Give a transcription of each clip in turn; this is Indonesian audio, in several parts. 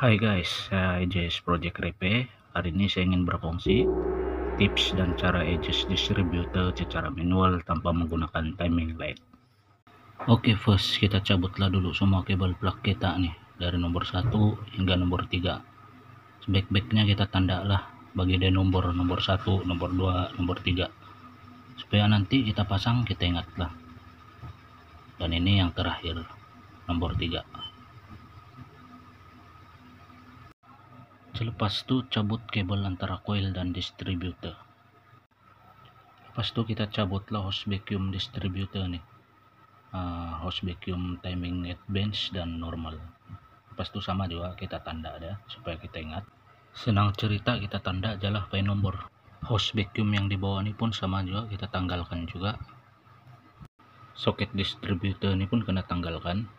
Hai guys, saya EJS Project Repe. Hari ini saya ingin berfungsi tips dan cara EJS distributor secara manual tanpa menggunakan timing light. Oke, okay, first kita cabutlah dulu semua kabel plug kita nih dari nomor 1 hingga nomor 3. Sebaik-baiknya kita tandalah bagi dari nomor nomor 1, nomor 2, nomor 3. Supaya nanti kita pasang kita ingatlah. Dan ini yang terakhir, nomor 3. selepas itu cabut kabel antara coil dan distributor lepas itu kita cabutlah hose vacuum distributor nih ah, uh, hose vacuum timing bench dan normal lepas itu sama juga kita tanda ada supaya kita ingat senang cerita kita tanda ajalah by nomor hose vacuum yang dibawa ini pun sama juga kita tanggalkan juga soket distributor ini pun kena tanggalkan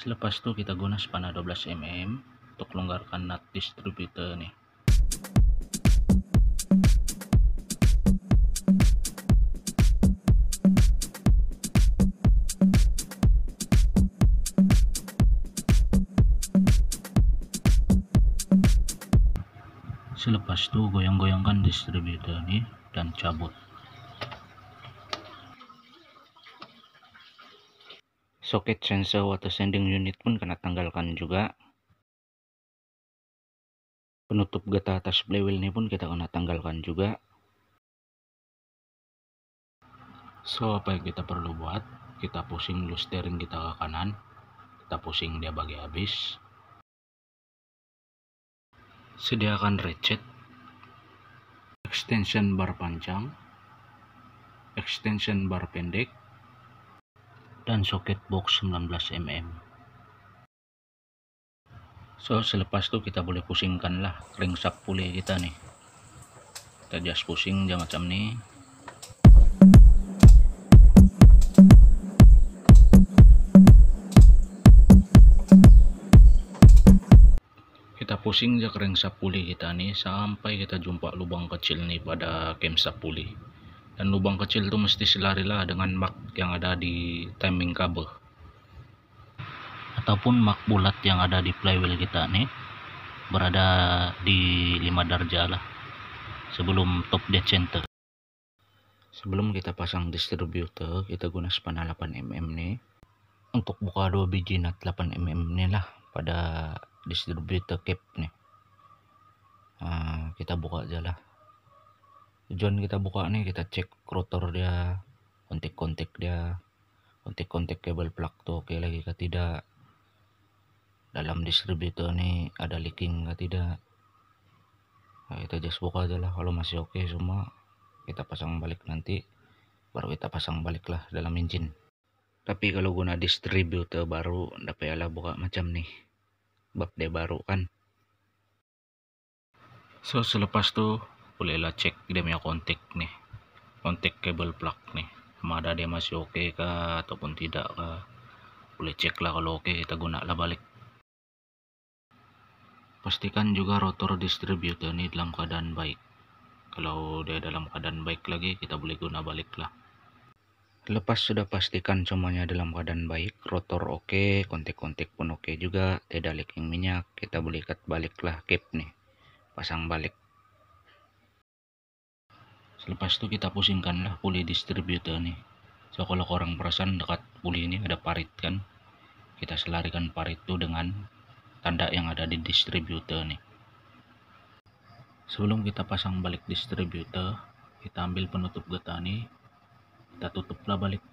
selepas itu kita guna spana 12 mm untuk longgarkan nut distributor nih selepas itu goyang-goyangkan distributor ini dan cabut soket sensor water sending unit pun kena tanggalkan juga penutup getah atas flywheel ini pun kita kena tanggalkan juga so apa yang kita perlu buat kita pusing dulu steering kita ke kanan kita pusing dia bagi habis sediakan ratchet extension bar panjang extension bar pendek dan soket box 19 mm so selepas itu kita boleh pusingkan lah ringsak pulih kita nih kita just pusing aja macam nih kita pusing aja kering sapuli kita nih sampai kita jumpa lubang kecil nih pada camshaft puli dan lubang kecil itu mesti selarilah dengan mark yang ada di timing kabel ataupun mak bulat yang ada di flywheel kita nih berada di 5 darjah lah sebelum top dead center sebelum kita pasang distributor kita guna span 8mm nih untuk buka 2 biji nut 8mm nih lah pada distributor cap nih nah, kita buka aja lah tujuan kita buka nih kita cek rotor dia kontak-kontak dia kontak-kontak kabel plug tuh oke okay lagi ke tidak dalam distributor ini ada leaking nggak tidak nah, kita just buka aja lah kalau masih oke okay semua kita pasang balik nanti baru kita pasang balik lah dalam engine tapi kalau guna distributor baru dapat lah buka macam nih bab dia baru kan so selepas tu bolehlah cek dia punya kontak nih kontak kabel plug nih sama ada dia masih oke okay kah ataupun tidak kah boleh cek lah kalau oke okay, kita gunalah balik pastikan juga rotor distributor ini dalam keadaan baik kalau dia dalam keadaan baik lagi kita boleh guna balik lah lepas sudah pastikan semuanya dalam keadaan baik rotor oke okay, kontik-kontik pun oke okay juga tidak leaking minyak kita boleh ikat balik lah keep nih pasang balik selepas itu kita pusingkanlah lah puli distributor nih so kalau korang perasan dekat puli ini ada parit kan kita selarikan parit itu dengan tanda yang ada di distributor nih sebelum kita pasang balik distributor kita ambil penutup getah nih kita tutuplah balik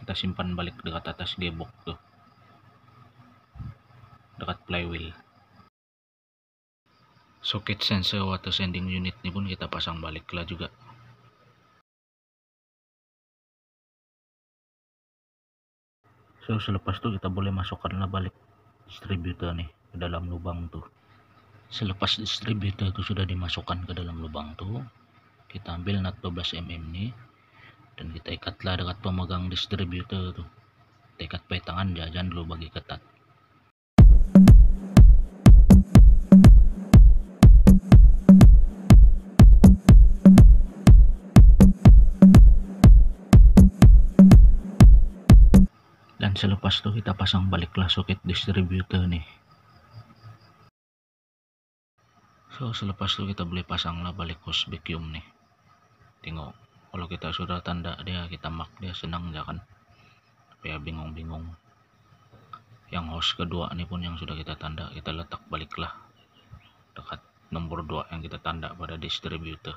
kita simpan balik dekat atas gearbox tuh dekat flywheel socket sensor water sending unit ini pun kita pasang balik lah juga so selepas itu kita boleh masukkanlah balik distributor nih ke dalam lubang tuh selepas distributor itu sudah dimasukkan ke dalam lubang tuh kita ambil nut 12 mm ini dan kita ikatlah dekat pemegang distributor tuh kita ikat pakai tangan jajan jangan dulu bagi ketat lepas itu kita pasang baliklah soket distributor nih so selepas itu kita beli pasanglah balik hose vacuum nih tengok kalau kita sudah tanda dia kita mak dia senang ya kan tapi ya bingung-bingung yang host kedua ini pun yang sudah kita tanda kita letak baliklah dekat nomor 2 yang kita tanda pada distributor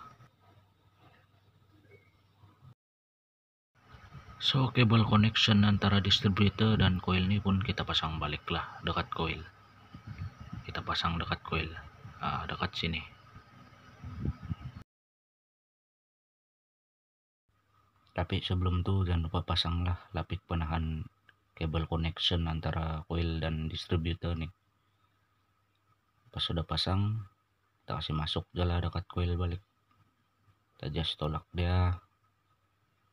So cable connection antara distributor dan coil ini pun kita pasang balik lah dekat coil. Kita pasang dekat coil, nah, dekat sini. Tapi sebelum itu jangan lupa pasanglah lapik penahan cable connection antara coil dan distributor nih. Pas sudah pasang, kita kasih masuk jalan dekat coil balik. Kita just tolak dia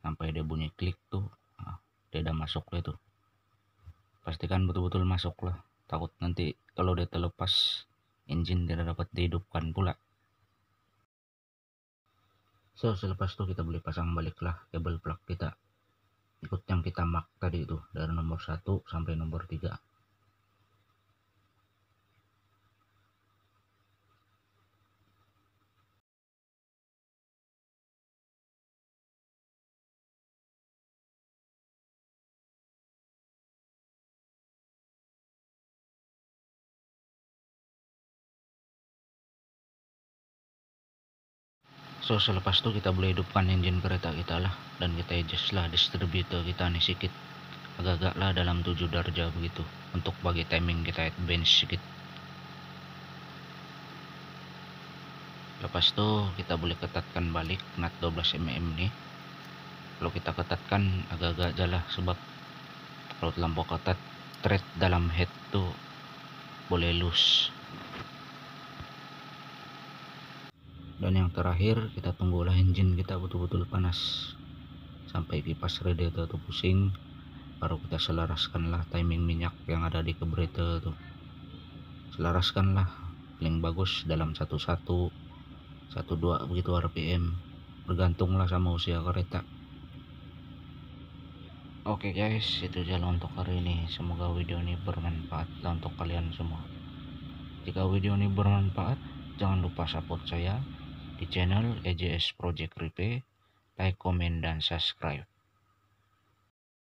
sampai dia bunyi klik tuh nah, dia masuk lah tuh pastikan betul-betul masuk lah takut nanti kalau dia terlepas engine tidak dapat dihidupkan pula so selepas itu kita boleh pasang baliklah kabel plug kita ikut yang kita mak tadi itu dari nomor 1 sampai nomor 3 so selepas itu kita boleh hidupkan engine kereta kita lah dan kita adjust lah distributor kita nih sedikit agak-agak lah dalam 7 darjah begitu untuk bagi timing kita bench sedikit lepas itu kita boleh ketatkan balik nat 12 mm nih kalau kita ketatkan agak-agak jalah sebab kalau terlampau ketat thread dalam head tuh boleh loose dan yang terakhir kita tunggulah engine kita betul-betul panas sampai kipas radiator itu pusing baru kita selaraskanlah timing minyak yang ada di carburetor itu selaraskanlah paling bagus dalam satu-satu satu dua begitu rpm bergantunglah sama usia kereta Oke okay guys, itu aja untuk hari ini. Semoga video ini bermanfaat untuk kalian semua. Jika video ini bermanfaat, jangan lupa support saya di channel EJS Project Repay, Like, comment, dan subscribe.